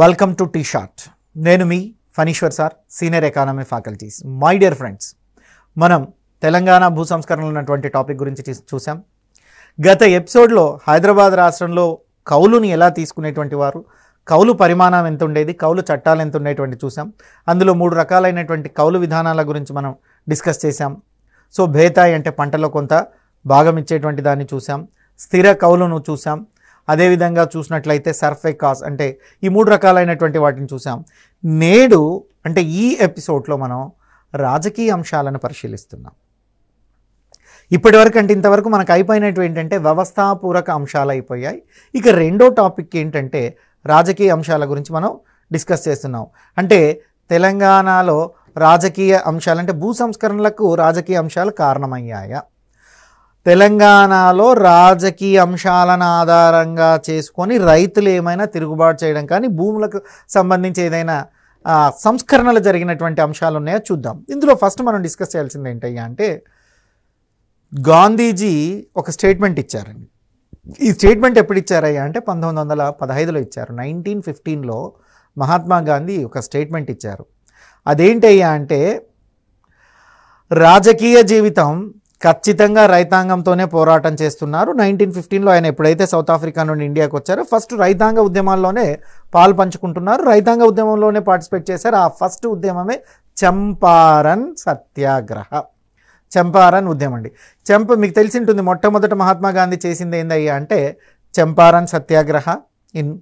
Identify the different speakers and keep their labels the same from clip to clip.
Speaker 1: welcome to T SAT నేను మీ Phaneeshwar sir senior economy faculties my dear friends మనం తెలంగాణ భూ సంస్కరణలు ఉన్నటువంటి టాపిక్ గురించి చూసాం గత ఎపిసోడ్లో హైదరాబాద్ రాష్ట్రంలో కౌలుని ఎలా తీసుకునేటువంటి వారు కౌలు పరిమాణం ఎంత ఉండేది కౌలు చట్టాలు ఎంత ఉండేటువంటి చూసాం అందులో మూడు రకాలైనటువంటి కౌలు విధానాల గురించి మనం డిస్కస్ చేసాం సో భేతాయి అంటే పంటలో కొంత భాగం ఇచ్చేటువంటి దాన్ని చూసాం స్థిర కౌలును చూసాం అదేవిధంగా చూసినట్లయితే సర్ఫే కాస్ అంటే ఈ మూడు రకాలైనటువంటి వాటిని చూసాం నేడు అంటే ఈ ఎపిసోడ్లో మనం రాజకీయ అంశాలను పరిశీలిస్తున్నాం ఇప్పటివరకు అంటే ఇంతవరకు మనకు అయిపోయినట్టు ఏంటంటే వ్యవస్థాపూరక అంశాలు అయిపోయాయి ఇక రెండో టాపిక్ ఏంటంటే రాజకీయ అంశాల గురించి మనం డిస్కస్ చేస్తున్నాం అంటే తెలంగాణలో రాజకీయ అంశాలు అంటే భూ సంస్కరణలకు రాజకీయ అంశాలు కారణమయ్యాయా తెలంగాణలో రాజకీయ అంశాలను ఆధారంగా చేసుకొని రైతులు ఏమైనా తిరుగుబాటు చేయడం కానీ భూములకు సంబంధించి ఏదైనా సంస్కరణలు జరిగినటువంటి అంశాలు ఉన్నాయో చూద్దాం ఇందులో ఫస్ట్ మనం డిస్కస్ చేయాల్సింది ఏంటయ్యా అంటే గాంధీజీ ఒక స్టేట్మెంట్ ఇచ్చారండి ఈ స్టేట్మెంట్ ఎప్పుడు ఇచ్చారయ్యా అంటే పంతొమ్మిది వందల పదహైదులో ఇచ్చారు నైన్టీన్ ఫిఫ్టీన్లో మహాత్మా గాంధీ ఒక స్టేట్మెంట్ ఇచ్చారు అదేంటయ్యా అంటే రాజకీయ జీవితం ఖచ్చితంగా రైతాంగంతోనే పోరాటం చేస్తున్నారు నైన్టీన్ ఫిఫ్టీన్లో ఆయన ఎప్పుడైతే సౌత్ ఆఫ్రికా నుండి ఇండియాకి వచ్చారో ఫస్ట్ రైతాంగ ఉద్యమాల్లోనే పాలు పంచుకుంటున్నారు రైతాంగ ఉద్యమంలోనే పార్టిసిపేట్ చేశారు ఆ ఫస్ట్ ఉద్యమమే చంపారన్ సత్యాగ్రహ చంపారన్ ఉద్యమం అండి చంప మీకు తెలిసి ఉంటుంది మొట్టమొదట మహాత్మా గాంధీ చేసింది ఏందయ్యా అంటే చంపారన్ సత్యాగ్రహ ఇన్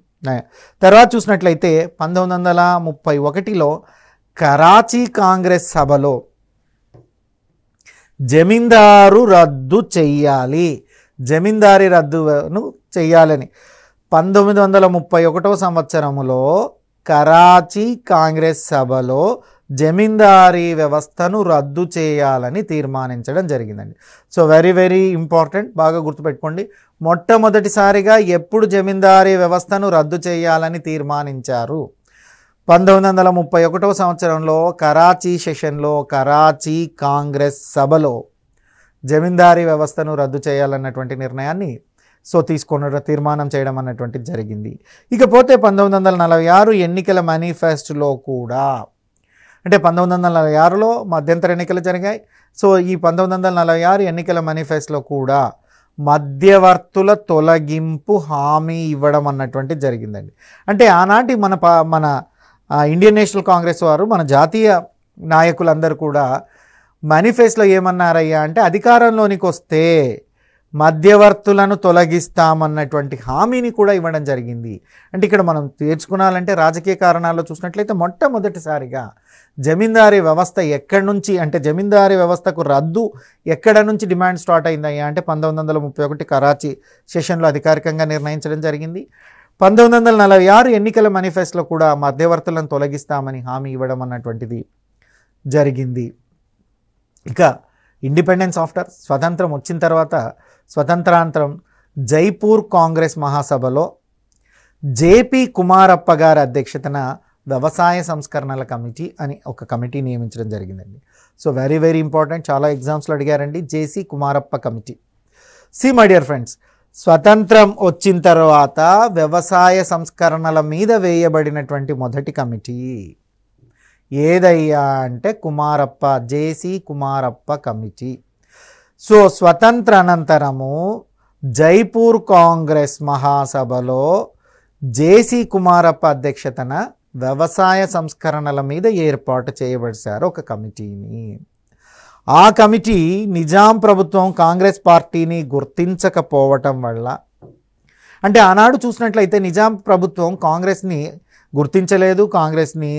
Speaker 1: తర్వాత చూసినట్లయితే పంతొమ్మిది వందల ముప్పై ఒకటిలో కరాచీ కాంగ్రెస్ సభలో జమీందారు రద్దు చెయ్యాలి జమీందారి రద్దును చెయ్యాలని పంతొమ్మిది వందల ముప్పై ఒకటవ సంవత్సరములో కరాచీ కాంగ్రెస్ సభలో జమీందారీ వ్యవస్థను రద్దు చేయాలని తీర్మానించడం జరిగిందండి సో వెరీ వెరీ ఇంపార్టెంట్ బాగా గుర్తుపెట్టుకోండి మొట్టమొదటిసారిగా ఎప్పుడు జమీందారీ వ్యవస్థను రద్దు చేయాలని తీర్మానించారు పంతొమ్మిది వందల ముప్పై ఒకటో సంవత్సరంలో కరాచీ సెషన్లో కరాచీ కాంగ్రెస్ సభలో జమీందారీ వ్యవస్థను రద్దు చేయాలన్నటువంటి నిర్ణయాన్ని సో తీసుకున్న తీర్మానం చేయడం అన్నటువంటి జరిగింది ఇకపోతే పంతొమ్మిది వందల నలభై ఆరు ఎన్నికల మేనిఫెస్టోలో కూడా అంటే పంతొమ్మిది వందల నలభై ఆరులో మధ్యంతర ఎన్నికలు జరిగాయి సో ఈ పంతొమ్మిది వందల నలభై ఆరు ఎన్నికల మేనిఫెస్టోలో కూడా మధ్యవర్తుల తొలగింపు హామీ ఇవ్వడం అన్నటువంటి జరిగిందండి అంటే ఆనాటి మన మన ఇండియన్ నేషనల్ కాంగ్రెస్ వారు మన జాతీయ నాయకులందరూ కూడా మేనిఫెస్టోలో ఏమన్నారయ్యా అంటే అధికారంలోనికి వస్తే మధ్యవర్తులను తొలగిస్తామన్నటువంటి హామీని కూడా ఇవ్వడం జరిగింది అంటే ఇక్కడ మనం తీర్చుకునాలంటే రాజకీయ కారణాల్లో చూసినట్లయితే మొట్టమొదటిసారిగా జమీందారీ వ్యవస్థ ఎక్కడి నుంచి అంటే జమీందారీ వ్యవస్థకు రద్దు ఎక్కడ నుంచి డిమాండ్ స్టార్ట్ అయిందయ్యా అంటే పంతొమ్మిది వందల ముప్పై ఒకటి కరాచీ సెషన్లో అధికారికంగా నిర్ణయించడం జరిగింది పంతొమ్మిది వందల నలభై ఆరు ఎన్నికల మేనిఫెస్టోలో కూడా మధ్యవర్తులను తొలగిస్తామని హామీ ఇవ్వడం అన్నటువంటిది జరిగింది ఇక ఇండిపెండెన్స్ ఆఫ్టర్ స్వతంత్రం వచ్చిన తర్వాత స్వతంత్రాంతరం జైపూర్ కాంగ్రెస్ మహాసభలో జేపీ కుమారప్ప గారి అధ్యక్షతన వ్యవసాయ సంస్కరణల కమిటీ అని ఒక కమిటీ నియమించడం జరిగిందండి సో వెరీ వెరీ ఇంపార్టెంట్ చాలా ఎగ్జామ్స్లో అడిగారండి J C Kumarappa committee see my dear friends స్వతంత్రం వచ్చిన తర్వాత వ్యవసాయ సంస్కరణల మీద వేయబడినటువంటి మొదటి కమిటీ ఏదయ్యా అంటే కుమారప్ప జేసి కుమారప్ప కమిటీ సో స్వతంత్ర అనంతరము జైపూర్ కాంగ్రెస్ మహాసభలో జేసీ కుమారప్ప అధ్యక్షతన వ్యవసాయ సంస్కరణల మీద ఏర్పాటు చేయబడిశారు ఒక కమిటీని ఆ కమిటీ నిజాం ప్రభుత్వం కాంగ్రెస్ పార్టీని గుర్తించకపోవటం వల్ల అంటే ఆనాడు చూసినట్లయితే నిజాం ప్రభుత్వం కాంగ్రెస్ని గుర్తించలేదు కాంగ్రెస్ని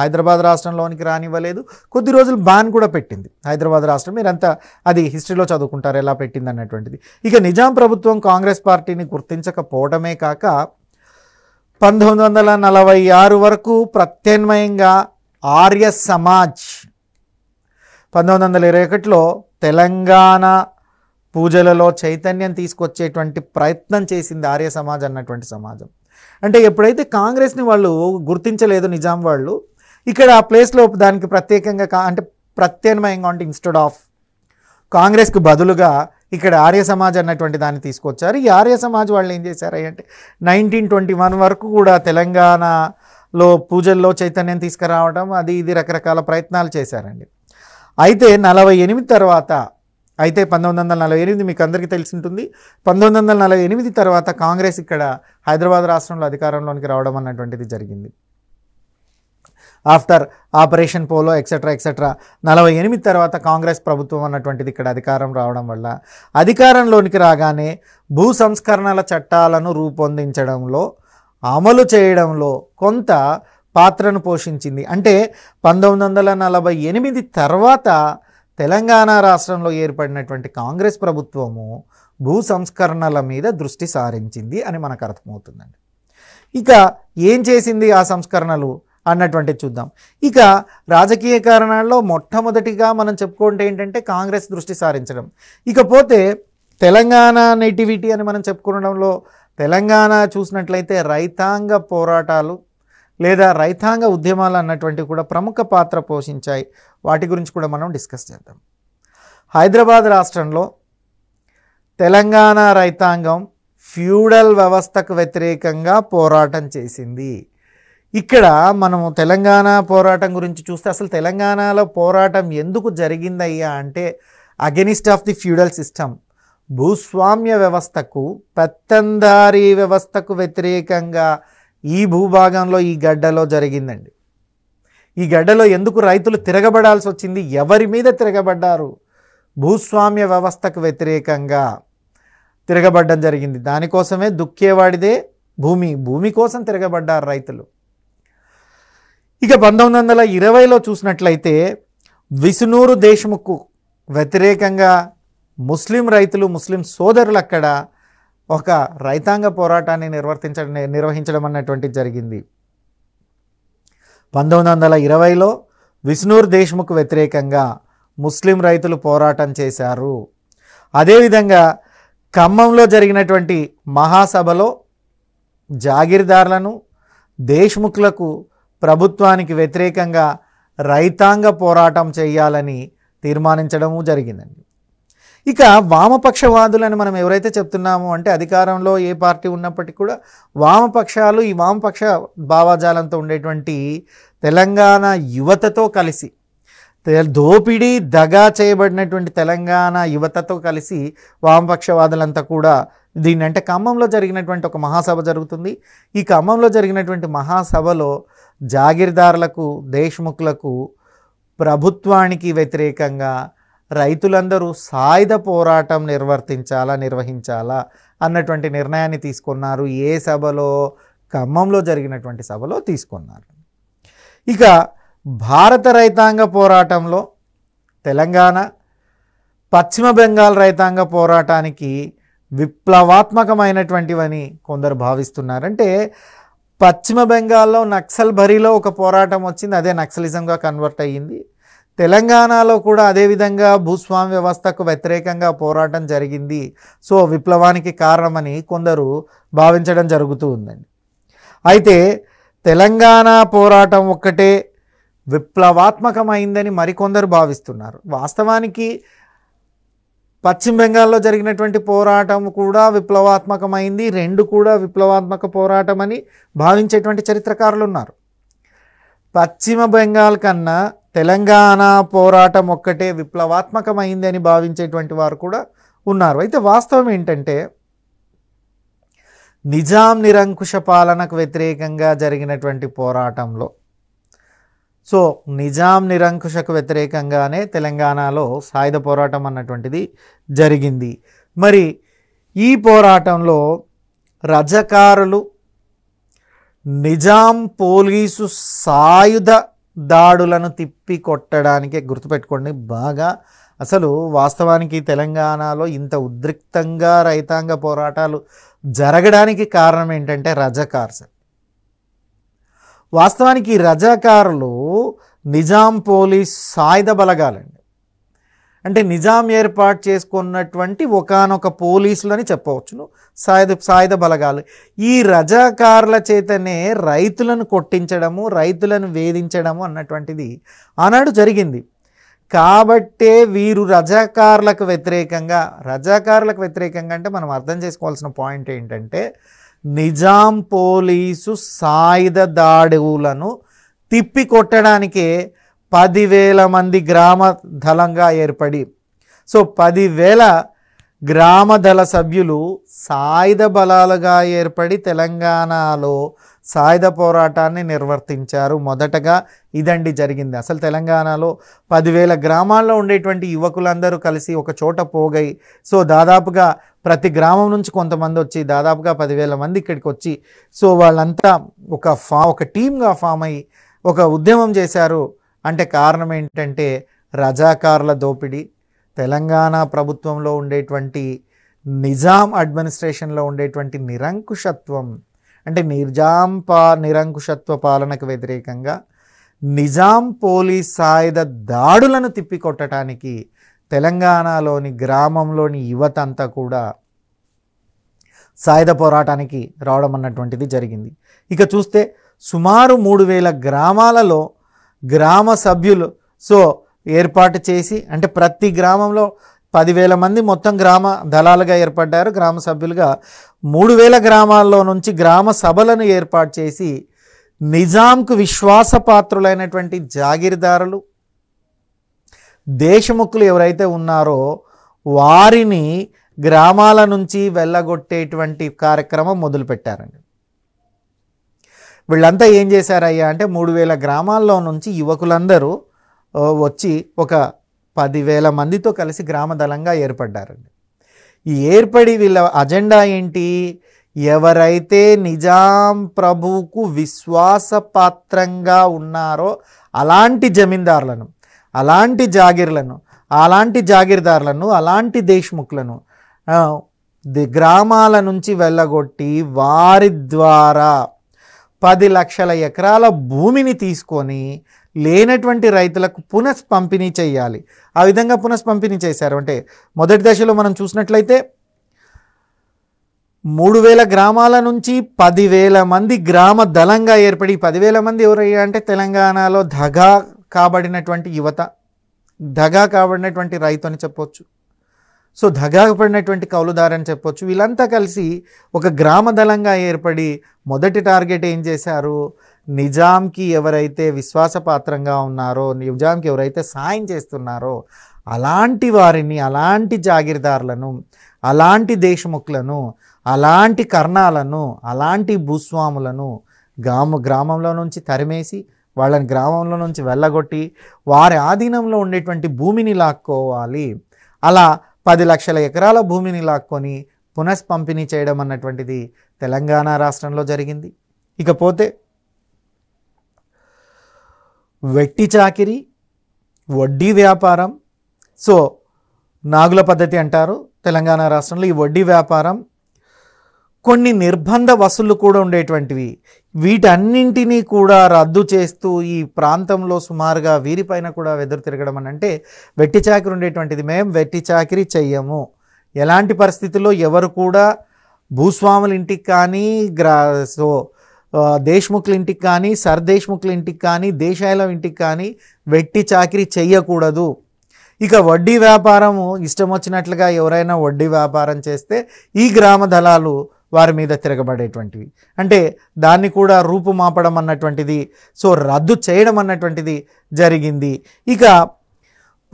Speaker 1: హైదరాబాద్ రాష్ట్రంలోనికి రానివ్వలేదు కొద్ది రోజులు బాన్ కూడా పెట్టింది హైదరాబాద్ రాష్ట్రం మీరంతా అది హిస్టరీలో చదువుకుంటారు ఎలా పెట్టింది అన్నటువంటిది ఇక నిజాం ప్రభుత్వం కాంగ్రెస్ పార్టీని గుర్తించకపోవడమే కాక పంతొమ్మిది వందల నలభై ఆరు వరకు ప్రత్యామ్నాయంగా ఆర్య సమాజ్ పంతొమ్మిది వందల ఇరవై ఒకటిలో తెలంగాణ పూజలలో చైతన్యం తీసుకొచ్చేటువంటి ప్రయత్నం చేసింది ఆర్య సమాజం అన్నటువంటి సమాజం అంటే ఎప్పుడైతే కాంగ్రెస్ని వాళ్ళు గుర్తించలేదు నిజాం వాళ్ళు ఇక్కడ ఆ ప్లేస్లో దానికి ప్రత్యేకంగా అంటే ప్రత్యామ్నాయంగా అంటే ఇన్స్టెడ్ ఆఫ్ కాంగ్రెస్కు బదులుగా ఇక్కడ ఆర్య సమాజ్ అన్నటువంటి దాన్ని తీసుకొచ్చారు ఈ ఆర్య సమాజ్ వాళ్ళు ఏం చేశారు అంటే నైన్టీన్ ట్వంటీ వన్ వరకు కూడా తెలంగాణలో పూజల్లో చైతన్యం తీసుకురావడం అది ఇది రకరకాల ప్రయత్నాలు చేశారండి అయితే నలభై ఎనిమిది తర్వాత అయితే పంతొమ్మిది వందల నలభై ఎనిమిది మీకు అందరికీ తెలిసి ఉంటుంది పంతొమ్మిది వందల నలభై ఎనిమిది తర్వాత కాంగ్రెస్ ఇక్కడ హైదరాబాద్ రాష్ట్రంలో అధికారంలోనికి రావడం అన్నటువంటిది జరిగింది after Operation Polo etcetera etcetera నలభై ఎనిమిది తర్వాత కాంగ్రెస్ ప్రభుత్వం అన్నటువంటిది ఇక్కడ అధికారం రావడం వల్ల అధికారంలోనికి రాగానే భూ సంస్కరణల చట్టాలను రూపొందించడంలో అమలు చేయడంలో కొంత పాత్రను పోషించింది అంటే పంతొమ్మిది వందల నలభై ఎనిమిది తర్వాత తెలంగాణ రాష్ట్రంలో ఏర్పడినటువంటి కాంగ్రెస్ ప్రభుత్వము భూ సంస్కరణల మీద దృష్టి సారించింది అని మనకు అర్థమవుతుందండి ఇక ఏం చేసింది ఆ సంస్కరణలు అన్నటువంటి చూద్దాం ఇక రాజకీయ కారణాల్లో మొట్టమొదటిగా మనం చెప్పుకుంటే ఏంటంటే కాంగ్రెస్ దృష్టి సారించడం ఇకపోతే తెలంగాణ నెటివిటీ అని మనం చెప్పుకోవడంలో తెలంగాణ చూసినట్లయితే రైతాంగ పోరాటాలు లేదా రైతాంగ ఉద్యమాలు అన్నటువంటివి కూడా ప్రముఖ పాత్ర పోషించాయి వాటి గురించి కూడా మనం డిస్కస్ చేద్దాం హైదరాబాద్ రాష్ట్రంలో తెలంగాణ రైతాంగం ఫ్యూడల్ వ్యవస్థకు వ్యతిరేకంగా పోరాటం చేసింది ఇక్కడ మనము తెలంగాణ పోరాటం గురించి చూస్తే అసలు తెలంగాణలో పోరాటం ఎందుకు జరిగిందయ్యా అంటే against of the feudal system భూస్వామ్య వ్యవస్థకు పెత్తందారీ వ్యవస్థకు వ్యతిరేకంగా ఈ భూభాగంలో ఈ గడ్డలో జరిగిందండి ఈ గడ్డలో ఎందుకు రైతులు తిరగబడాల్సి వచ్చింది ఎవరి మీద తిరగబడ్డారు భూస్వామ్య వ్యవస్థకు వ్యతిరేకంగా తిరగబడ్డం జరిగింది దానికోసమే దుక్కేవాడిదే భూమి భూమి కోసం తిరగబడ్డారు రైతులు ఇక పంతొమ్మిది వందల ఇరవైలో చూసినట్లయితే విసునూరు దేశముకు వ్యతిరేకంగా ముస్లిం రైతులు ముస్లిం సోదరులు అక్కడ ఒక రైతాంగ పోరాటాన్ని నిర్వర్తించడం నిర్వహించడం అన్నటువంటి జరిగింది పంతొమ్మిది వందల ఇరవైలో విష్ణూర్ దేశ్ముఖ్ వ్యతిరేకంగా ముస్లిం రైతులు పోరాటం చేశారు అదేవిధంగా ఖమ్మంలో జరిగినటువంటి మహాసభలో జాగీర్దార్లను దేశ్ముఖ్లకు ప్రభుత్వానికి వ్యతిరేకంగా రైతాంగ పోరాటం చేయాలని తీర్మానించడము జరిగిందండి ఇక వామపక్షవాదులని మనం ఎవరైతే చెప్తున్నామో అంటే అధికారంలో ఏ పార్టీ ఉన్నప్పటికీ కూడా వామపక్షాలు ఈ వామపక్ష భావాజాలంతో ఉండేటువంటి తెలంగాణ యువతతో కలిసి దోపిడీ దగా చేయబడినటువంటి తెలంగాణ యువతతో కలిసి వామపక్షవాదులంతా కూడా దీన్ని అంటే ఖమ్మంలో జరిగినటువంటి ఒక మహాసభ జరుగుతుంది ఈ ఖమ్మంలో జరిగినటువంటి మహాసభలో జాగిర్దారులకు దేశ్ముఖులకు ప్రభుత్వానికి వ్యతిరేకంగా రైతులందరూ సాయుధ పోరాటం నిర్వర్తించాలా నిర్వహించాలా అన్నటువంటి నిర్ణయాన్ని తీసుకున్నారు ఏ సభలో ఖమ్మంలో జరిగినటువంటి సభలో తీసుకున్నారు ఇక భారత రైతాంగ పోరాటంలో తెలంగాణ పశ్చిమ బెంగాల్ రైతాంగ పోరాటానికి విప్లవాత్మకమైనటువంటివని కొందరు భావిస్తున్నారంటే పశ్చిమ బెంగాల్లో నక్సల్ భరిలో ఒక పోరాటం వచ్చింది అదే నక్సలిజంగా కన్వర్ట్ అయ్యింది తెలంగాణలో కూడా అదేవిధంగా భూస్వామ్య వ్యవస్థకు వ్యతిరేకంగా పోరాటం జరిగింది సో విప్లవానికి కారణమని కొందరు భావించడం జరుగుతూ ఉందండి అయితే తెలంగాణ పోరాటం ఒక్కటే విప్లవాత్మకమైందని మరికొందరు భావిస్తున్నారు వాస్తవానికి పశ్చిమ బెంగాల్లో జరిగినటువంటి పోరాటం కూడా విప్లవాత్మకమైంది రెండు కూడా విప్లవాత్మక పోరాటం అని భావించేటువంటి చరిత్రకారులు ఉన్నారు పశ్చిమ బెంగాల్ కన్నా తెలంగాణ పోరాటం ఒక్కటే విప్లవాత్మకమైంది అని భావించేటువంటి వారు కూడా ఉన్నారు అయితే వాస్తవం ఏంటంటే నిజాం నిరంకుశ పాలనకు వ్యతిరేకంగా జరిగినటువంటి పోరాటంలో సో నిజాం నిరంకుశకు వ్యతిరేకంగానే తెలంగాణలో సాయుధ పోరాటం అన్నటువంటిది జరిగింది మరి ఈ పోరాటంలో రజకారులు నిజాం పోలీసు సాయుధ దాడులను తిప్పి కొట్టడానికే గుర్తుపెట్టుకోండి బాగా అసలు వాస్తవానికి తెలంగాణలో ఇంత ఉద్రిక్తంగా రైతాంగ పోరాటాలు జరగడానికి కారణం ఏంటంటే రజాకార్స్ వాస్తవానికి రజాకారులు నిజాం పోలీస్ సాయుధ బలగాలండి అంటే నిజాం ఏర్పాటు చేసుకున్నటువంటి ఒకనొక అని చెప్పవచ్చును సాయుధ సాయుధ బలగాలు ఈ రజాకారుల చేతనే రైతులను కొట్టించడము రైతులను వేధించడము అన్నటువంటిది ఆనాడు జరిగింది కాబట్టే వీరు రజాకారులకు వ్యతిరేకంగా రజాకారులకు వ్యతిరేకంగా అంటే మనం అర్థం చేసుకోవాల్సిన పాయింట్ ఏంటంటే నిజాం పోలీసు సాయుధ దాడులను తిప్పి కొట్టడానికే పదివేల మంది గ్రామ దళంగా ఏర్పడి సో పదివేల గ్రామ దళ సభ్యులు సాయుధ బలాలుగా ఏర్పడి తెలంగాణలో సాయుధ పోరాటాన్ని నిర్వర్తించారు మొదటగా ఇదండి జరిగింది అసలు తెలంగాణలో పదివేల గ్రామాల్లో ఉండేటువంటి యువకులందరూ కలిసి ఒక చోట పోగై సో దాదాపుగా ప్రతి గ్రామం నుంచి కొంతమంది వచ్చి దాదాపుగా పదివేల మంది ఇక్కడికి వచ్చి సో వాళ్ళంతా ఒక ఫా ఒక టీమ్గా ఫామ్ అయ్యి ఒక ఉద్యమం చేశారు అంటే కారణం ఏంటంటే రజాకారుల దోపిడీ తెలంగాణ ప్రభుత్వంలో ఉండేటువంటి నిజాం అడ్మినిస్ట్రేషన్లో ఉండేటువంటి నిరంకుశత్వం అంటే నిజాం పా నిరంకుశత్వ పాలనకు వ్యతిరేకంగా నిజాం పోలీస్ సాయుధ దాడులను తిప్పికొట్టడానికి తెలంగాణలోని గ్రామంలోని యువత అంతా కూడా సాయుధ పోరాటానికి రావడం అన్నటువంటిది జరిగింది ఇక చూస్తే సుమారు మూడు వేల గ్రామాలలో గ్రామ సభ్యులు సో ఏర్పాటు చేసి అంటే ప్రతి గ్రామంలో పదివేల మంది మొత్తం గ్రామ దళాలుగా ఏర్పడ్డారు గ్రామ సభ్యులుగా మూడు వేల గ్రామాల్లో నుంచి గ్రామ సభలను ఏర్పాటు చేసి నిజాంకు విశ్వాసపాత్రులైనటువంటి జాగిరిదారులు దేశముఖులు ఎవరైతే ఉన్నారో వారిని గ్రామాల నుంచి వెళ్ళగొట్టేటువంటి కార్యక్రమం మొదలుపెట్టారండి వీళ్ళంతా ఏం చేశారయ్యా అంటే మూడు వేల గ్రామాల్లో నుంచి యువకులందరూ వచ్చి ఒక పదివేల మందితో కలిసి గ్రామ దళంగా ఏర్పడ్డారండి ఈ ఏర్పడి వీళ్ళ అజెండా ఏంటి ఎవరైతే నిజాం ప్రభువుకు విశ్వాసపాత్రంగా ఉన్నారో అలాంటి జమీందారులను అలాంటి జాగిర్లను అలాంటి జాగిర్దారులను అలాంటి దేశ్ముఖులను గ్రామాల నుంచి వెళ్ళగొట్టి వారి ద్వారా పది లక్షల ఎకరాల భూమిని తీసుకొని లేనటువంటి రైతులకు పునఃపంపిణీ చేయాలి ఆ విధంగా పునఃపంపిణీ చేశారు అంటే మొదటి దశలో మనం చూసినట్లయితే మూడు వేల గ్రామాల నుంచి పదివేల మంది గ్రామ దళంగా ఏర్పడి పదివేల మంది ఎవరయ్యా అంటే తెలంగాణలో దగా కాబడినటువంటి యువత దగా కాబడినటువంటి రైతు అని చెప్పొచ్చు సో పడినటువంటి కౌలుదారు అని చెప్పొచ్చు వీళ్ళంతా కలిసి ఒక గ్రామ దళంగా ఏర్పడి మొదటి టార్గెట్ ఏం చేశారు నిజాంకి ఎవరైతే విశ్వాసపాత్రంగా ఉన్నారో నిజాంకి ఎవరైతే సాయం చేస్తున్నారో అలాంటి వారిని అలాంటి జాగీర్దారులను అలాంటి దేశముఖులను అలాంటి కర్ణాలను అలాంటి భూస్వాములను గ్రామ గ్రామంలో నుంచి తరిమేసి వాళ్ళని గ్రామంలో నుంచి వెళ్ళగొట్టి వారి ఆధీనంలో ఉండేటువంటి భూమిని లాక్కోవాలి అలా పది లక్షల ఎకరాల భూమిని లాక్కొని పునఃపంపిణీ చేయడం అన్నటువంటిది తెలంగాణ రాష్ట్రంలో జరిగింది ఇకపోతే వెట్టి చాకిరి వడ్డీ వ్యాపారం సో నాగుల పద్ధతి అంటారు తెలంగాణ రాష్ట్రంలో ఈ వడ్డీ వ్యాపారం కొన్ని నిర్బంధ వసూళ్లు కూడా ఉండేటువంటివి వీటన్నింటినీ కూడా రద్దు చేస్తూ ఈ ప్రాంతంలో సుమారుగా వీరిపైన కూడా వెదురు తిరగడం అని అంటే వెట్టి చాకరి ఉండేటువంటిది మేము వెట్టి చాకరి చెయ్యము ఎలాంటి పరిస్థితుల్లో ఎవరు కూడా భూస్వాముల ఇంటికి కానీ గ్రా సో దేశ్ముఖుల ఇంటికి కానీ సర్దేశ్ముఖ్ల ఇంటికి కానీ దేశాయల ఇంటికి కానీ వెట్టి చాకరీ చెయ్యకూడదు ఇక వడ్డీ వ్యాపారము ఇష్టం వచ్చినట్లుగా ఎవరైనా వడ్డీ వ్యాపారం చేస్తే ఈ గ్రామ దళాలు వారి మీద తిరగబడేటువంటివి అంటే దాన్ని కూడా రూపుమాపడం అన్నటువంటిది సో రద్దు చేయడం అన్నటువంటిది జరిగింది ఇక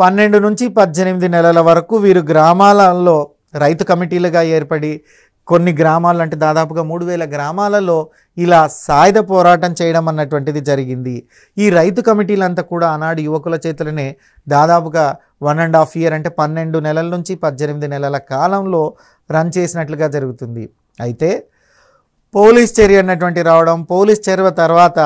Speaker 1: పన్నెండు నుంచి పద్దెనిమిది నెలల వరకు వీరు గ్రామాలలో రైతు కమిటీలుగా ఏర్పడి కొన్ని గ్రామాలు అంటే దాదాపుగా మూడు వేల గ్రామాలలో ఇలా సాయుధ పోరాటం చేయడం అన్నటువంటిది జరిగింది ఈ రైతు కమిటీలంతా కూడా ఆనాడు యువకుల చేతులనే దాదాపుగా వన్ అండ్ హాఫ్ ఇయర్ అంటే పన్నెండు నెలల నుంచి పద్దెనిమిది నెలల కాలంలో రన్ చేసినట్లుగా జరుగుతుంది అయితే పోలీస్ చర్య అన్నటువంటి రావడం పోలీస్ చర్య తర్వాత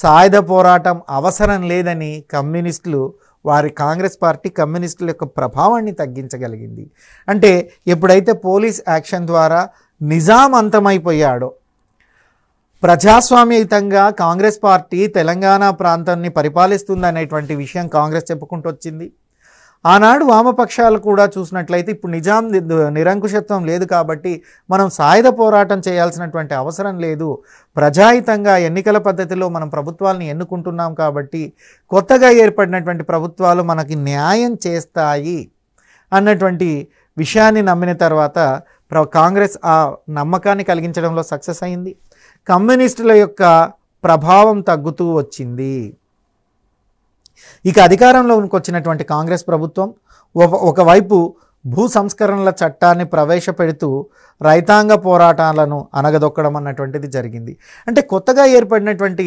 Speaker 1: సాయుధ పోరాటం అవసరం లేదని కమ్యూనిస్టులు వారి కాంగ్రెస్ పార్టీ కమ్యూనిస్టుల యొక్క ప్రభావాన్ని తగ్గించగలిగింది అంటే ఎప్పుడైతే పోలీస్ యాక్షన్ ద్వారా నిజాం అంతమైపోయాడో ప్రజాస్వామ్యయుతంగా కాంగ్రెస్ పార్టీ తెలంగాణ ప్రాంతాన్ని పరిపాలిస్తుంది అనేటువంటి విషయం కాంగ్రెస్ చెప్పుకుంటూ వచ్చింది ఆనాడు వామపక్షాలు కూడా చూసినట్లయితే ఇప్పుడు నిజాం నిరంకుశత్వం లేదు కాబట్టి మనం సాయుధ పోరాటం చేయాల్సినటువంటి అవసరం లేదు ప్రజాహితంగా ఎన్నికల పద్ధతిలో మనం ప్రభుత్వాలను ఎన్నుకుంటున్నాం కాబట్టి కొత్తగా ఏర్పడినటువంటి ప్రభుత్వాలు మనకి న్యాయం చేస్తాయి అన్నటువంటి విషయాన్ని నమ్మిన తర్వాత కాంగ్రెస్ ఆ నమ్మకాన్ని కలిగించడంలో సక్సెస్ అయింది కమ్యూనిస్టుల యొక్క ప్రభావం తగ్గుతూ వచ్చింది ఇక అధికారంలోకి వచ్చినటువంటి కాంగ్రెస్ ప్రభుత్వం ఒకవైపు భూ సంస్కరణల చట్టాన్ని ప్రవేశపెడుతూ రైతాంగ పోరాటాలను అనగదొక్కడం అన్నటువంటిది జరిగింది అంటే కొత్తగా ఏర్పడినటువంటి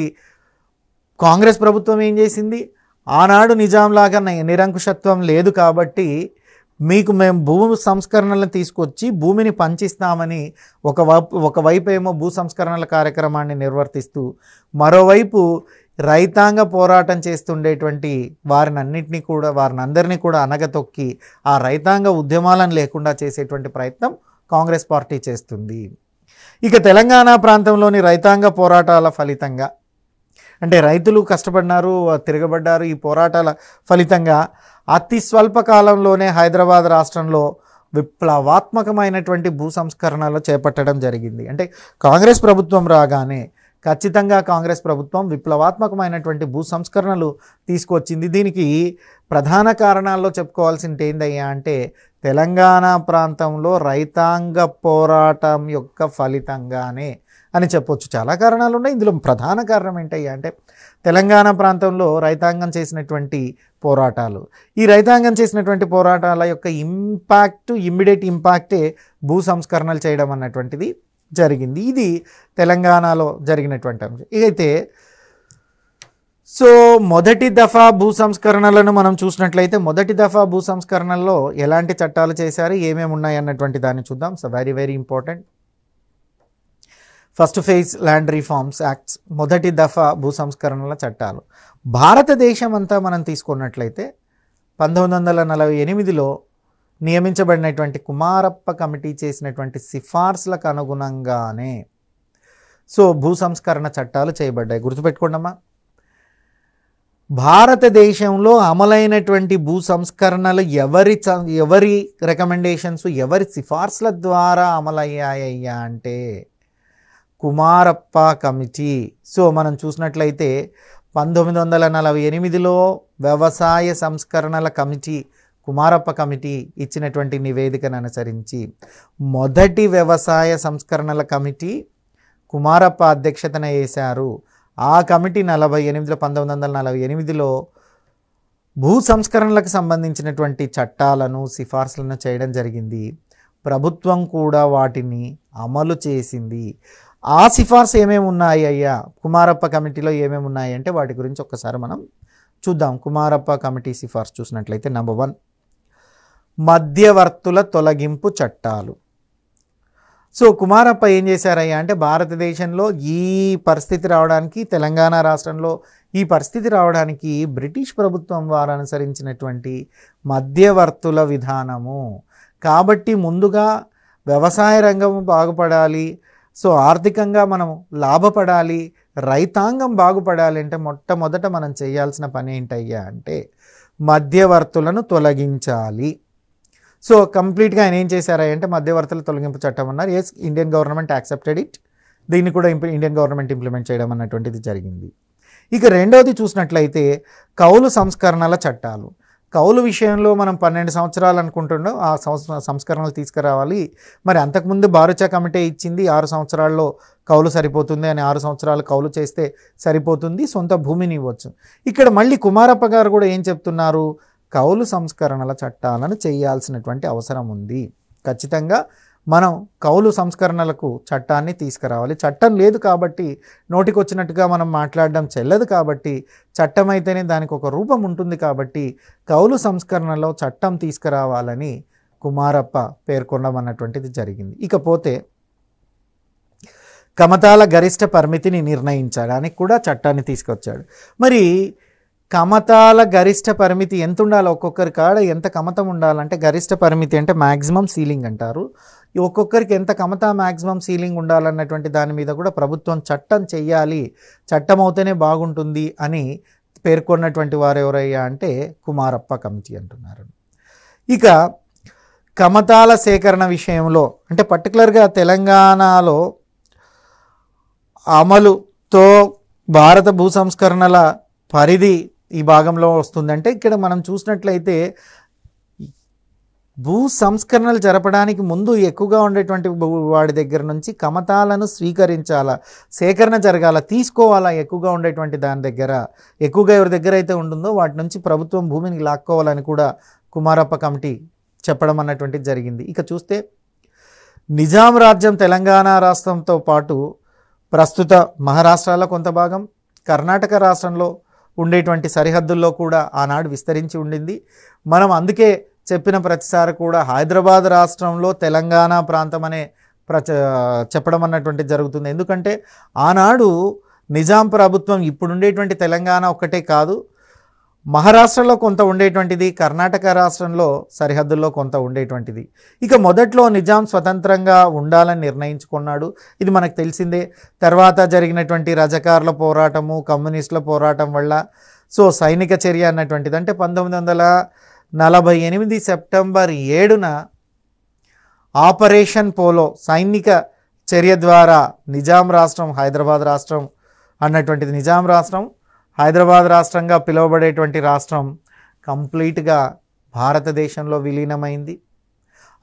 Speaker 1: కాంగ్రెస్ ప్రభుత్వం ఏం చేసింది ఆనాడు నిజాంలాగా నిరంకుశత్వం లేదు కాబట్టి మీకు మేము భూమి సంస్కరణలను తీసుకొచ్చి భూమిని పంచిస్తామని ఒక ఒకవైపు ఏమో భూ సంస్కరణల కార్యక్రమాన్ని నిర్వర్తిస్తూ మరోవైపు రైతాంగ పోరాటం చేస్తుండేటువంటి వారిని అన్నింటినీ కూడా వారిని అందరినీ కూడా అనగతొక్కి ఆ రైతాంగ ఉద్యమాలను లేకుండా చేసేటువంటి ప్రయత్నం కాంగ్రెస్ పార్టీ చేస్తుంది ఇక తెలంగాణ ప్రాంతంలోని రైతాంగ పోరాటాల ఫలితంగా అంటే రైతులు కష్టపడినారు తిరగబడ్డారు ఈ పోరాటాల ఫలితంగా అతి స్వల్ప కాలంలోనే హైదరాబాద్ రాష్ట్రంలో విప్లవాత్మకమైనటువంటి భూ సంస్కరణలు చేపట్టడం జరిగింది అంటే కాంగ్రెస్ ప్రభుత్వం రాగానే ఖచ్చితంగా కాంగ్రెస్ ప్రభుత్వం విప్లవాత్మకమైనటువంటి భూ సంస్కరణలు తీసుకొచ్చింది దీనికి ప్రధాన కారణాల్లో చెప్పుకోవాల్సింది ఏందయ్యా అంటే తెలంగాణ ప్రాంతంలో రైతాంగ పోరాటం యొక్క ఫలితంగానే అని చెప్పొచ్చు చాలా కారణాలు ఉన్నాయి ఇందులో ప్రధాన కారణం ఏంటయ్యా అంటే తెలంగాణ ప్రాంతంలో రైతాంగం చేసినటువంటి పోరాటాలు ఈ రైతాంగం చేసినటువంటి పోరాటాల యొక్క ఇంపాక్ట్ ఇమ్మీడియట్ ఇంపాక్టే భూ సంస్కరణలు చేయడం అన్నటువంటిది జరిగింది ఇది తెలంగాణలో జరిగినటువంటి అంశం అయితే సో మొదటి దఫా భూ సంస్కరణలను మనం చూసినట్లయితే మొదటి దఫా భూ సంస్కరణల్లో ఎలాంటి చట్టాలు చేశారు ఏమేమి ఉన్నాయి అన్నటువంటి దాన్ని చూద్దాం so very very important first phase land reforms acts మొదటి దఫా భూ సంస్కరణల చట్టాలు భారతదేశం అంతా మనం తీసుకున్నట్లయితే పంతొమ్మిది వందల నలభై ఎనిమిదిలో నియమించబడినటువంటి కుమారప్ప కమిటీ చేసినటువంటి సిఫార్సులకు అనుగుణంగానే సో భూ సంస్కరణ చట్టాలు చేయబడ్డాయి గుర్తుపెట్టుకోండమ్మా భారతదేశంలో అమలైనటువంటి భూ సంస్కరణలు ఎవరి ఎవరి రికమెండేషన్స్ ఎవరి సిఫార్సుల ద్వారా అమలయ్యాయ్యా అంటే కుమారప్ప కమిటీ సో మనం చూసినట్లయితే పంతొమ్మిది వందల నలభై ఎనిమిదిలో వ్యవసాయ సంస్కరణల కమిటీ కుమారప్ప కమిటీ ఇచ్చినటువంటి నివేదికను అనుసరించి మొదటి వ్యవసాయ సంస్కరణల కమిటీ కుమారప్ప అధ్యక్షతన వేశారు ఆ కమిటీ నలభై ఎనిమిదిలో పంతొమ్మిది వందల నలభై ఎనిమిదిలో భూ సంస్కరణలకు సంబంధించినటువంటి చట్టాలను సిఫార్సులను చేయడం జరిగింది ప్రభుత్వం కూడా వాటిని అమలు చేసింది ఆ సిఫార్సు ఏమేమి ఉన్నాయి అయ్యా కుమారప్ప కమిటీలో ఏమేమి ఉన్నాయి అంటే వాటి గురించి ఒక్కసారి మనం చూద్దాం కుమారప్ప కమిటీ సిఫార్సు చూసినట్లయితే నెంబర్ వన్ మధ్యవర్తుల తొలగింపు చట్టాలు సో కుమారప్ప ఏం చేశారయ్యా అంటే భారతదేశంలో ఈ పరిస్థితి రావడానికి తెలంగాణ రాష్ట్రంలో ఈ పరిస్థితి రావడానికి బ్రిటిష్ ప్రభుత్వం వారు అనుసరించినటువంటి మధ్యవర్తుల విధానము కాబట్టి ముందుగా వ్యవసాయ రంగం బాగుపడాలి సో ఆర్థికంగా మనం లాభపడాలి రైతాంగం బాగుపడాలి అంటే మొట్టమొదట మనం చేయాల్సిన పని ఏంటయ్యా అంటే మధ్యవర్తులను తొలగించాలి సో కంప్లీట్గా ఆయన ఏం చేశారా అంటే మధ్యవర్తుల తొలగింపు చట్టం అన్నారు as Indian government accepted it దీన్ని కూడా ఇండియన్ గవర్నమెంట్ ఇంప్లిమెంట్ చేయడం అన్నటువంటిది జరిగింది ఇక రెండవది చూసినట్లయితే కౌలు సంస్కరణల చట్టాలు కౌలు విషయంలో మనం పన్నెండు సంవత్సరాలు అనుకుంటున్నాం ఆ సంస్కరణలు తీసుకురావాలి మరి అంతకుముందు భారత కమిటీ ఇచ్చింది ఆరు సంవత్సరాల్లో కౌలు సరిపోతుంది అని ఆరు సంవత్సరాలు కౌలు చేస్తే సరిపోతుంది సొంత భూమిని ఇవ్వచ్చు ఇక్కడ మళ్ళీ కుమారప్ప గారు కూడా ఏం చెప్తున్నారు కౌలు సంస్కరణల చట్టాలను చేయాల్సినటువంటి అవసరం ఉంది ఖచ్చితంగా మనం కౌలు సంస్కరణలకు చట్టాన్ని తీసుకురావాలి చట్టం లేదు కాబట్టి నోటికొచ్చినట్టుగా మనం మాట్లాడడం చెల్లదు కాబట్టి చట్టం అయితేనే దానికి ఒక రూపం ఉంటుంది కాబట్టి కౌలు సంస్కరణలో చట్టం తీసుకురావాలని కుమారప్ప పేర్కొనడం అన్నటువంటిది జరిగింది ఇకపోతే కమతాల గరిష్ట పరిమితిని నిర్ణయించడానికి కూడా చట్టాన్ని తీసుకొచ్చాడు మరి కమతాల గరిష్ట పరిమితి ఎంత ఉండాలి ఒక్కొక్కరి కాడ ఎంత కమతం ఉండాలంటే గరిష్ట పరిమితి అంటే మ్యాక్సిమం సీలింగ్ అంటారు ఒక్కొక్కరికి ఎంత కమత మ్యాక్సిమం సీలింగ్ ఉండాలన్నటువంటి దాని మీద కూడా ప్రభుత్వం చట్టం చెయ్యాలి చట్టం అవుతేనే బాగుంటుంది అని పేర్కొన్నటువంటి వారు ఎవరయ్యా అంటే కుమారప్ప కమిటీ అంటున్నారు ఇక కమతాల సేకరణ విషయంలో అంటే పర్టికులర్గా తెలంగాణలో అమలుతో భారత భూ సంస్కరణల పరిధి ఈ భాగంలో వస్తుందంటే ఇక్కడ మనం చూసినట్లయితే భూ సంస్కరణలు జరపడానికి ముందు ఎక్కువగా ఉండేటువంటి వాడి దగ్గర నుంచి కమతాలను స్వీకరించాలా సేకరణ జరగాల తీసుకోవాలా ఎక్కువగా ఉండేటువంటి దాని దగ్గర ఎక్కువగా ఎవరి దగ్గర అయితే ఉంటుందో వాటి నుంచి ప్రభుత్వం భూమిని లాక్కోవాలని కూడా కుమారప్ప కమిటీ చెప్పడం అన్నటువంటిది జరిగింది ఇక చూస్తే నిజాం రాజ్యం తెలంగాణ రాష్ట్రంతో పాటు ప్రస్తుత మహారాష్ట్రలో కొంత భాగం కర్ణాటక రాష్ట్రంలో ఉండేటువంటి సరిహద్దుల్లో కూడా ఆనాడు విస్తరించి ఉండింది మనం అందుకే చెప్పిన ప్రతిసారి కూడా హైదరాబాద్ రాష్ట్రంలో తెలంగాణ ప్రాంతం అనే ప్రచ చెప్పడం అన్నటువంటిది జరుగుతుంది ఎందుకంటే ఆనాడు నిజాం ప్రభుత్వం ఇప్పుడుండేటువంటి తెలంగాణ ఒక్కటే కాదు మహారాష్ట్రలో కొంత ఉండేటువంటిది కర్ణాటక రాష్ట్రంలో సరిహద్దుల్లో కొంత ఉండేటువంటిది ఇక మొదట్లో నిజాం స్వతంత్రంగా ఉండాలని నిర్ణయించుకున్నాడు ఇది మనకు తెలిసిందే తర్వాత జరిగినటువంటి రజకారుల పోరాటము కమ్యూనిస్టుల పోరాటం వల్ల సో సైనిక చర్య అన్నటువంటిది అంటే పంతొమ్మిది వందల నలభై ఎనిమిది సెప్టెంబర్ ఏడున ఆపరేషన్ పోలో సైనిక చర్య ద్వారా నిజాం రాష్ట్రం హైదరాబాద్ రాష్ట్రం అన్నటువంటిది నిజాం రాష్ట్రం హైదరాబాద్ రాష్ట్రంగా పిలువబడేటువంటి రాష్ట్రం కంప్లీట్గా భారతదేశంలో విలీనమైంది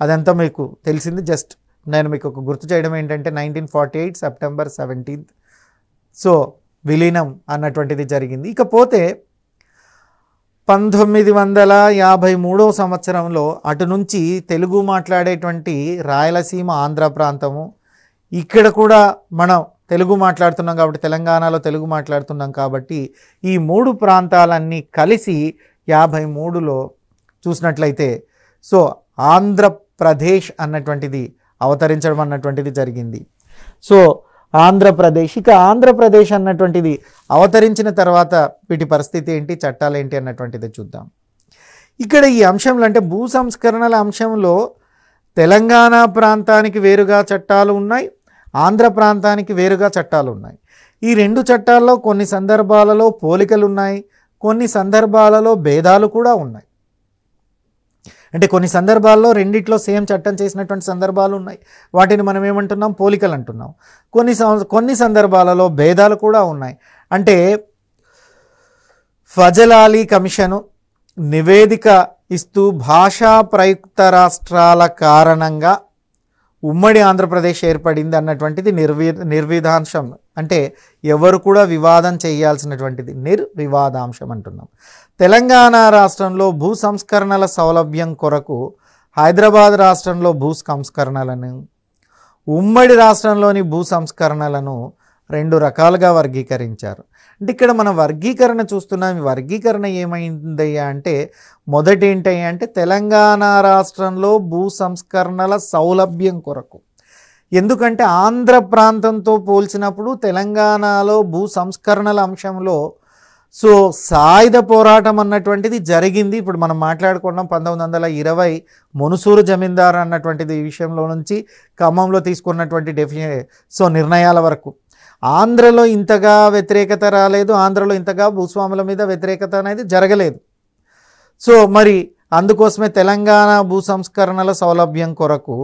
Speaker 1: అదంతా మీకు తెలిసింది జస్ట్ నేను మీకు ఒక గుర్తు చేయడం ఏంటంటే nineteen forty eight September seventeenth so విలీనం అన్నటువంటిది జరిగింది ఇకపోతే పంతొమ్మిది వందల యాభై మూడో సంవత్సరంలో అటు నుంచి తెలుగు మాట్లాడేటువంటి రాయలసీమ ఆంధ్ర ప్రాంతము ఇక్కడ కూడా మనం తెలుగు మాట్లాడుతున్నాం కాబట్టి తెలంగాణలో తెలుగు మాట్లాడుతున్నాం కాబట్టి ఈ మూడు ప్రాంతాలన్నీ కలిసి యాభై మూడులో చూసినట్లయితే సో ఆంధ్రప్రదేశ్ అన్నటువంటిది అవతరించడం అన్నటువంటిది జరిగింది సో ఆంధ్రప్రదేశ్ ఇక ఆంధ్రప్రదేశ్ అన్నటువంటిది అవతరించిన తర్వాత వీటి పరిస్థితి ఏంటి చట్టాలు ఏంటి అన్నటువంటిది చూద్దాం ఇక్కడ ఈ అంశంలో అంటే భూ సంస్కరణల అంశంలో తెలంగాణ ప్రాంతానికి వేరుగా చట్టాలు ఉన్నాయి ఆంధ్ర ప్రాంతానికి వేరుగా చట్టాలు ఉన్నాయి ఈ రెండు చట్టాల్లో కొన్ని సందర్భాలలో పోలికలు ఉన్నాయి కొన్ని సందర్భాలలో భేదాలు కూడా ఉన్నాయి అంటే కొన్ని సందర్భాల్లో రెండిట్లో సేమ్ చట్టం చేసినటువంటి సందర్భాలు ఉన్నాయి వాటిని మనం ఏమంటున్నాం పోలికలు అంటున్నాం కొన్ని కొన్ని సందర్భాలలో భేదాలు కూడా ఉన్నాయి అంటే ఫజలాలీ కమిషను నివేదిక ఇస్తూ భాషా ప్రయుక్త రాష్ట్రాల కారణంగా ఉమ్మడి ఆంధ్రప్రదేశ్ ఏర్పడింది అన్నటువంటిది నిర్వి నిర్విధాంశం అంటే ఎవరు కూడా వివాదం చేయాల్సినటువంటిది నిర్వివాదాంశం అంటున్నాం తెలంగాణ రాష్ట్రంలో భూ సంస్కరణల సౌలభ్యం కొరకు హైదరాబాద్ రాష్ట్రంలో భూ సంస్కరణలను ఉమ్మడి రాష్ట్రంలోని భూ సంస్కరణలను రెండు రకాలుగా వర్గీకరించారు అంటే ఇక్కడ మనం వర్గీకరణ చూస్తున్నాం ఈ వర్గీకరణ ఏమైందయ్యా అంటే ఏంటయ్యా అంటే తెలంగాణ రాష్ట్రంలో భూ సంస్కరణల సౌలభ్యం కొరకు ఎందుకంటే ఆంధ్ర ప్రాంతంతో పోల్చినప్పుడు తెలంగాణలో భూ సంస్కరణల అంశంలో సో సాయుధ పోరాటం అన్నటువంటిది జరిగింది ఇప్పుడు మనం మాట్లాడుకున్నాం పంతొమ్మిది వందల ఇరవై మునుసూరు జమీందారు అన్నటువంటిది విషయంలో నుంచి ఖమ్మంలో తీసుకున్నటువంటి డెఫి సో నిర్ణయాల వరకు ఆంధ్రలో ఇంతగా వ్యతిరేకత రాలేదు ఆంధ్రలో ఇంతగా భూస్వాముల మీద వ్యతిరేకత అనేది జరగలేదు సో మరి అందుకోసమే తెలంగాణ భూ సంస్కరణల సౌలభ్యం కొరకు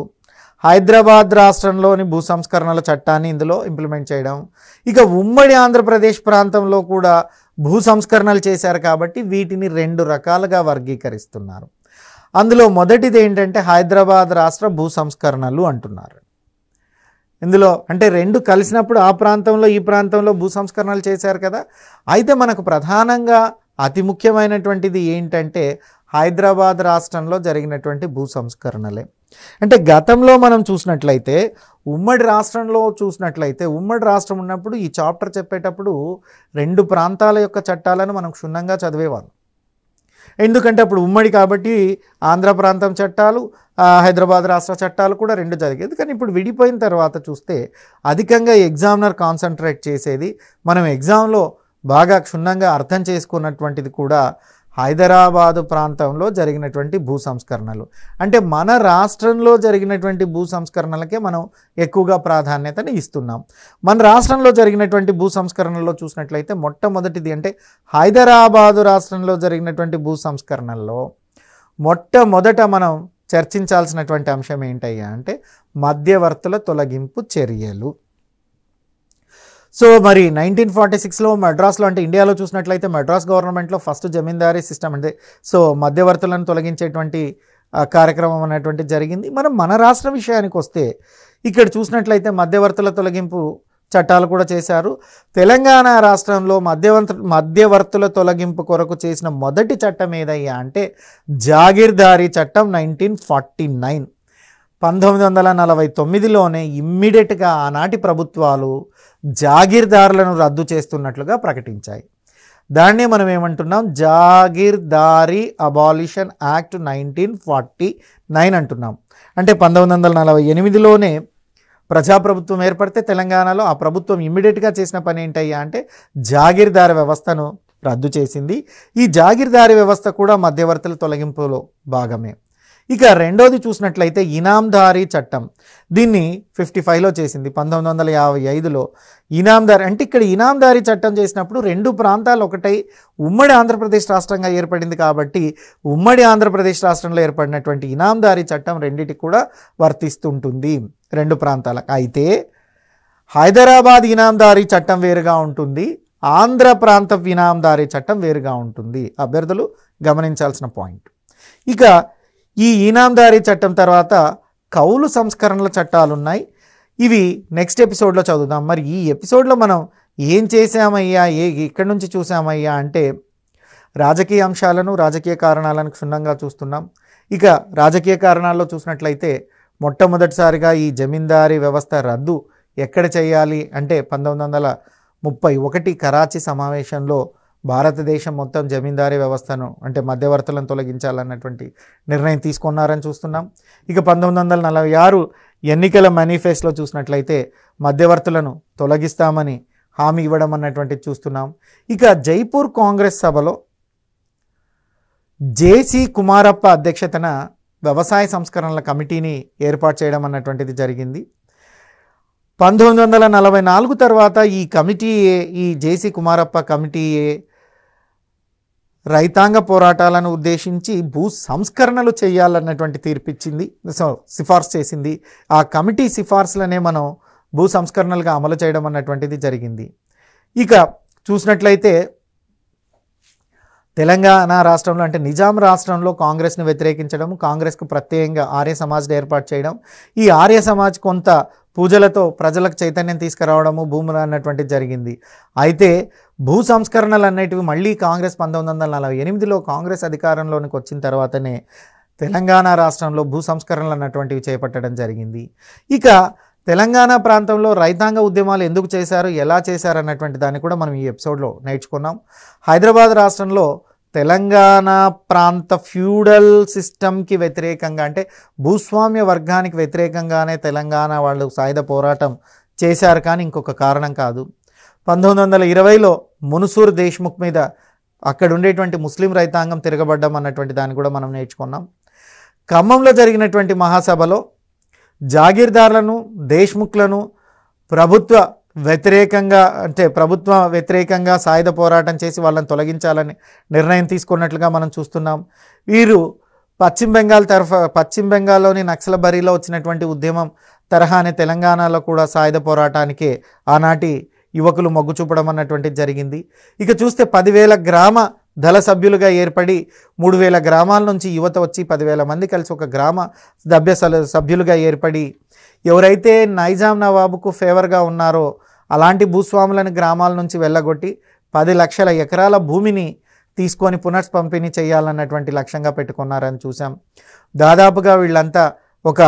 Speaker 1: హైదరాబాద్ రాష్ట్రంలోని భూ సంస్కరణల చట్టాన్ని ఇందులో ఇంప్లిమెంట్ చేయడం ఇక ఉమ్మడి ఆంధ్రప్రదేశ్ ప్రాంతంలో కూడా భూ సంస్కరణలు చేశారు కాబట్టి వీటిని రెండు రకాలుగా వర్గీకరిస్తున్నారు అందులో మొదటిది ఏంటంటే హైదరాబాద్ రాష్ట్ర భూ సంస్కరణలు అంటున్నారు ఇందులో అంటే రెండు కలిసినప్పుడు ఆ ప్రాంతంలో ఈ ప్రాంతంలో భూ సంస్కరణలు చేశారు కదా అయితే మనకు ప్రధానంగా అతి ముఖ్యమైనటువంటిది ఏంటంటే హైదరాబాద్ రాష్ట్రంలో జరిగినటువంటి భూ సంస్కరణలే అంటే గతంలో మనం చూసినట్లయితే ఉమ్మడి రాష్ట్రంలో చూసినట్లయితే ఉమ్మడి రాష్ట్రం ఉన్నప్పుడు ఈ చాప్టర్ చెప్పేటప్పుడు రెండు ప్రాంతాల యొక్క చట్టాలను మనం క్షుణ్ణంగా చదివేవాళ్ళం ఎందుకంటే అప్పుడు ఉమ్మడి కాబట్టి ఆంధ్ర ప్రాంతం చట్టాలు హైదరాబాద్ రాష్ట్ర చట్టాలు కూడా రెండు జరిగేది కానీ ఇప్పుడు విడిపోయిన తర్వాత చూస్తే అధికంగా ఎగ్జామ్నర్ కాన్సన్ట్రేట్ చేసేది మనం ఎగ్జామ్లో బాగా క్షుణ్ణంగా అర్థం చేసుకున్నటువంటిది కూడా హైదరాబాదు ప్రాంతంలో జరిగినటువంటి భూ సంస్కరణలు అంటే మన రాష్ట్రంలో జరిగినటువంటి భూ సంస్కరణలకే మనం ఎక్కువగా ప్రాధాన్యతని ఇస్తున్నాం మన రాష్ట్రంలో జరిగినటువంటి భూ సంస్కరణల్లో చూసినట్లయితే మొట్టమొదటిది అంటే హైదరాబాదు రాష్ట్రంలో జరిగినటువంటి భూ సంస్కరణల్లో మొట్టమొదట మనం చర్చించాల్సినటువంటి అంశం ఏంటయ్యా అంటే మధ్యవర్తుల తొలగింపు చర్యలు సో మరి నైన్టీన్ ఫార్టీ సిక్స్లో మెడ్రాస్లో అంటే ఇండియాలో చూసినట్లయితే మెడ్రాస్ గవర్నమెంట్లో ఫస్ట్ జమీందారీ సిస్టమ్ అంటే సో మధ్యవర్తులను తొలగించేటువంటి కార్యక్రమం అనేటువంటి జరిగింది మనం మన రాష్ట్ర విషయానికి వస్తే ఇక్కడ చూసినట్లయితే మధ్యవర్తుల తొలగింపు చట్టాలు కూడా చేశారు తెలంగాణ రాష్ట్రంలో మధ్యవంత మధ్యవర్తుల తొలగింపు కొరకు చేసిన మొదటి చట్టం ఏదయ్యా అంటే జాగీర్దారీ చట్టం నైన్టీన్ ఫార్టీ నైన్ పంతొమ్మిది వందల నలభై తొమ్మిదిలోనే ఇమ్మీడియట్గా ఆనాటి ప్రభుత్వాలు జాగీర్దారులను రద్దు చేస్తున్నట్లుగా ప్రకటించాయి దాన్నే మనం ఏమంటున్నాం jagirdari abolition act nineteen forty nine అంటున్నాం అంటే పంతొమ్మిది వందల నలభై ఎనిమిదిలోనే ప్రజాప్రభుత్వం ఏర్పడితే తెలంగాణలో ఆ ప్రభుత్వం ఇమ్మీడియట్గా చేసిన పని ఏంటయ్యా అంటే జాగీర్దార్ వ్యవస్థను రద్దు చేసింది ఈ జాగిర్దారి వ్యవస్థ కూడా మధ్యవర్తుల తొలగింపులో భాగమే ఇక రెండోది చూసినట్లయితే ఇనాందారీ చట్టం దీన్ని ఫిఫ్టీ ఫైవ్లో చేసింది పంతొమ్మిది వందల యాభై ఐదులో ఇనాందారి అంటే ఇక్కడ ఇనాందారీ చట్టం చేసినప్పుడు రెండు ప్రాంతాలు ఒకటై ఉమ్మడి ఆంధ్రప్రదేశ్ రాష్ట్రంగా ఏర్పడింది కాబట్టి ఉమ్మడి ఆంధ్రప్రదేశ్ రాష్ట్రంలో ఏర్పడినటువంటి ఇనాందారీ చట్టం రెండిటికి కూడా వర్తిస్తుంటుంది రెండు ప్రాంతాలకు అయితే హైదరాబాద్ ఇనాందారీ చట్టం వేరుగా ఉంటుంది ఆంధ్ర ప్రాంత ఇనాందారీ చట్టం వేరుగా ఉంటుంది అభ్యర్థులు గమనించాల్సిన పాయింట్ ఇక ఈ ఇనాందారీ చట్టం తర్వాత కౌలు సంస్కరణల చట్టాలు ఉన్నాయి ఇవి నెక్స్ట్ ఎపిసోడ్లో చదువుదాం మరి ఈ ఎపిసోడ్లో మనం ఏం చేసామయ్యా ఏ ఇక్కడి నుంచి చూసామయ్యా అంటే రాజకీయ అంశాలను రాజకీయ కారణాలను క్షుణ్ణంగా చూస్తున్నాం ఇక రాజకీయ కారణాల్లో చూసినట్లయితే మొట్టమొదటిసారిగా ఈ జమీందారీ వ్యవస్థ రద్దు ఎక్కడ చేయాలి అంటే పంతొమ్మిది వందల ముప్పై ఒకటి కరాచీ సమావేశంలో భారతదేశం మొత్తం జమీందారీ వ్యవస్థను అంటే మధ్యవర్తులను తొలగించాలన్నటువంటి నిర్ణయం తీసుకున్నారని చూస్తున్నాం ఇక పంతొమ్మిది వందల నలభై ఆరు ఎన్నికల మేనిఫెస్టోలో చూసినట్లయితే మధ్యవర్తులను తొలగిస్తామని హామీ ఇవ్వడం అన్నటువంటిది చూస్తున్నాం ఇక జైపూర్ కాంగ్రెస్ సభలో జేసీ కుమారప్ప అధ్యక్షతన వ్యవసాయ సంస్కరణల కమిటీని ఏర్పాటు చేయడం అన్నటువంటిది జరిగింది పంతొమ్మిది వందల నలభై నాలుగు తర్వాత ఈ కమిటీ ఈ జేసీ కుమారప్ప కమిటీ రైతాంగ పోరాటాలను ఉద్దేశించి భూ సంస్కరణలు చేయాలన్నటువంటి తీర్పిచ్చింది సో సిఫార్సు చేసింది ఆ కమిటీ సిఫార్సులనే మనం భూ సంస్కరణలుగా అమలు చేయడం అన్నటువంటిది జరిగింది ఇక చూసినట్లయితే తెలంగాణ రాష్ట్రంలో అంటే నిజాం రాష్ట్రంలో కాంగ్రెస్ను వ్యతిరేకించడం కాంగ్రెస్కు ప్రత్యేకంగా ఆర్య సమాజ్ని ఏర్పాటు చేయడం ఈ ఆర్య సమాజ్ కొంత పూజలతో ప్రజలకు చైతన్యం తీసుకురావడము భూములు అన్నటువంటిది జరిగింది అయితే భూ సంస్కరణలు అనేటివి మళ్ళీ కాంగ్రెస్ పంతొమ్మిది వందల నలభై ఎనిమిదిలో కాంగ్రెస్ అధికారంలోనికి వచ్చిన తర్వాతనే తెలంగాణ రాష్ట్రంలో భూ సంస్కరణలు అన్నటువంటివి చేపట్టడం జరిగింది ఇక తెలంగాణ ప్రాంతంలో రైతాంగ ఉద్యమాలు ఎందుకు చేశారు ఎలా చేశారు అన్నటువంటి దాన్ని కూడా మనం ఈ ఎపిసోడ్లో నేర్చుకున్నాం హైదరాబాద్ రాష్ట్రంలో తెలంగాణ ప్రాంత ఫ్యూడల్ సిస్టమ్కి వ్యతిరేకంగా అంటే భూస్వామ్య వర్గానికి వ్యతిరేకంగానే తెలంగాణ వాళ్ళు సాయుధ పోరాటం చేశారు కానీ ఇంకొక కారణం కాదు పంతొమ్మిది వందల ఇరవైలో మునుసూర్ దేశ్ముఖ్ మీద అక్కడ ఉండేటువంటి ముస్లిం రైతాంగం తిరగబడ్డం అన్నటువంటి దాన్ని కూడా మనం నేర్చుకున్నాం ఖమ్మంలో జరిగినటువంటి మహాసభలో జాగీర్దార్లను దేశ్ముఖ్లను ప్రభుత్వ వ్యతిరేకంగా అంటే ప్రభుత్వ వ్యతిరేకంగా సాయుధ పోరాటం చేసి వాళ్ళని తొలగించాలని నిర్ణయం తీసుకున్నట్లుగా మనం చూస్తున్నాం వీరు పశ్చిమ బెంగాల్ తరఫ పశ్చిమ బెంగాల్లోని నక్సలబరిలో వచ్చినటువంటి ఉద్యమం తరహానే తెలంగాణలో కూడా సాయుధ పోరాటానికి ఆనాటి యువకులు మొగ్గు చూపడం అన్నటువంటిది జరిగింది ఇక చూస్తే పదివేల గ్రామ దళ సభ్యులుగా ఏర్పడి మూడు వేల గ్రామాల నుంచి యువత వచ్చి పదివేల మంది కలిసి ఒక గ్రామ సభ్య సభ్యులుగా ఏర్పడి ఎవరైతే నైజాం నవాబుకు ఫేవర్గా ఉన్నారో అలాంటి భూస్వాములను గ్రామాల నుంచి వెళ్ళగొట్టి పది లక్షల ఎకరాల భూమిని తీసుకొని పునఃపంపిణీ చేయాలన్నటువంటి లక్ష్యంగా పెట్టుకున్నారని చూసాం దాదాపుగా వీళ్ళంతా ఒక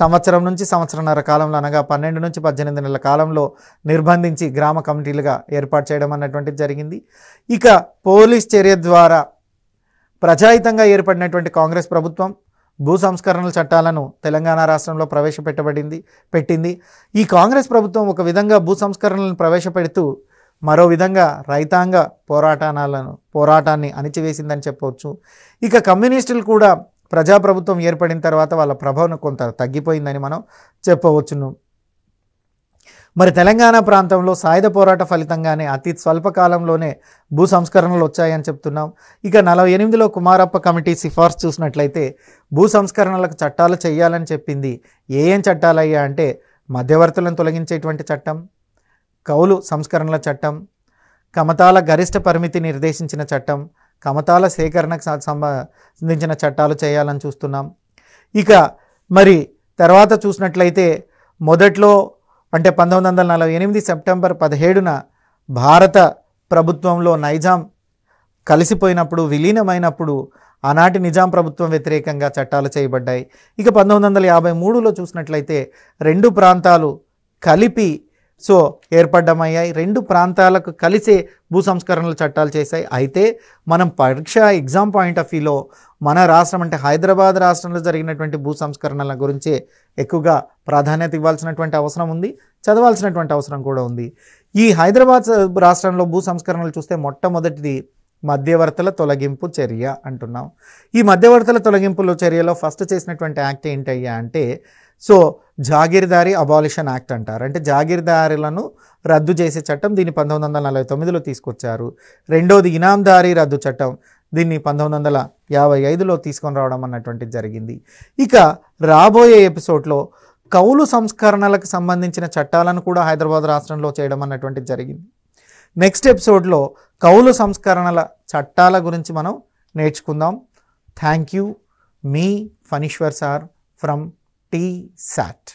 Speaker 1: సంవత్సరం నుంచి సంవత్సరంన్నర కాలంలో అనగా పన్నెండు నుంచి పద్దెనిమిది నెలల కాలంలో నిర్బంధించి గ్రామ కమిటీలుగా ఏర్పాటు చేయడం అన్నటువంటిది జరిగింది ఇక పోలీస్ చర్య ద్వారా ప్రజాయితంగా ఏర్పడినటువంటి కాంగ్రెస్ ప్రభుత్వం భూ సంస్కరణల చట్టాలను తెలంగాణ రాష్ట్రంలో ప్రవేశపెట్టబడింది పెట్టింది ఈ కాంగ్రెస్ ప్రభుత్వం ఒక విధంగా భూ సంస్కరణలను ప్రవేశపెడుతూ మరో విధంగా రైతాంగ పోరాటాలను పోరాటాన్ని అణిచివేసిందని చెప్పవచ్చు ఇక కమ్యూనిస్టులు కూడా ప్రజాప్రభుత్వం ఏర్పడిన తర్వాత వాళ్ళ ప్రభావం కొంత తగ్గిపోయిందని మనం చెప్పవచ్చును మరి తెలంగాణ ప్రాంతంలో సాయుధ పోరాట ఫలితంగానే అతి స్వల్పకాలంలోనే భూ సంస్కరణలు వచ్చాయని చెప్తున్నాం ఇక నలభై ఎనిమిదిలో కుమారప్ప కమిటీ సిఫార్సు చూసినట్లయితే భూ సంస్కరణలకు చట్టాలు చేయాలని చెప్పింది ఏ ఏం చట్టాలు అయ్యా అంటే మధ్యవర్తులను తొలగించేటువంటి చట్టం కౌలు సంస్కరణల చట్టం కమతాల గరిష్ట పరిమితి నిర్దేశించిన చట్టం కమతాల సేకరణకు సంబంధించిన చట్టాలు చేయాలని చూస్తున్నాం ఇక మరి తర్వాత చూసినట్లయితే మొదట్లో అంటే పంతొమ్మిది వందల నలభై ఎనిమిది సెప్టెంబర్ పదిహేడున భారత ప్రభుత్వంలో నైజాం కలిసిపోయినప్పుడు విలీనమైనప్పుడు ఆనాటి నిజాం ప్రభుత్వం వ్యతిరేకంగా చట్టాలు చేయబడ్డాయి ఇక పంతొమ్మిది వందల యాభై మూడులో చూసినట్లయితే రెండు ప్రాంతాలు కలిపి సో ఏర్పడ్డమయ్యాయి రెండు ప్రాంతాలకు కలిసే భూ సంస్కరణల చట్టాలు చేశాయి అయితే మనం పరీక్ష ఎగ్జామ్ పాయింట్ ఆఫ్ వ్యూలో మన రాష్ట్రం అంటే హైదరాబాద్ రాష్ట్రంలో జరిగినటువంటి భూ సంస్కరణల గురించే ఎక్కువగా ప్రాధాన్యత ఇవ్వాల్సినటువంటి అవసరం ఉంది చదవాల్సినటువంటి అవసరం కూడా ఉంది ఈ హైదరాబాద్ రాష్ట్రంలో భూ సంస్కరణలు చూస్తే మొట్టమొదటిది మధ్యవర్తుల తొలగింపు చర్య అంటున్నాం ఈ మధ్యవర్తుల తొలగింపుల చర్యలో ఫస్ట్ చేసినటువంటి యాక్ట్ ఏంటయ్యా అంటే సో జాగీర్దారీ అబాలిషన్ యాక్ట్ అంటారు అంటే జాగీర్దారులను రద్దు చేసే చట్టం దీన్ని పంతొమ్మిది వందల నలభై తొమ్మిదిలో తీసుకొచ్చారు రెండోది ఇనాందారీ రద్దు చట్టం దీన్ని పంతొమ్మిది వందల యాభై ఐదులో తీసుకొని రావడం అన్నటువంటిది జరిగింది ఇక రాబోయే ఎపిసోడ్లో కౌలు సంస్కరణలకు సంబంధించిన చట్టాలను కూడా హైదరాబాద్ రాష్ట్రంలో చేయడం అన్నటువంటిది జరిగింది నెక్స్ట్ ఎపిసోడ్లో కౌలు సంస్కరణల చట్టాల గురించి మనం నేర్చుకుందాం థ్యాంక్ యూ మీ Phaneeshwar sir from T short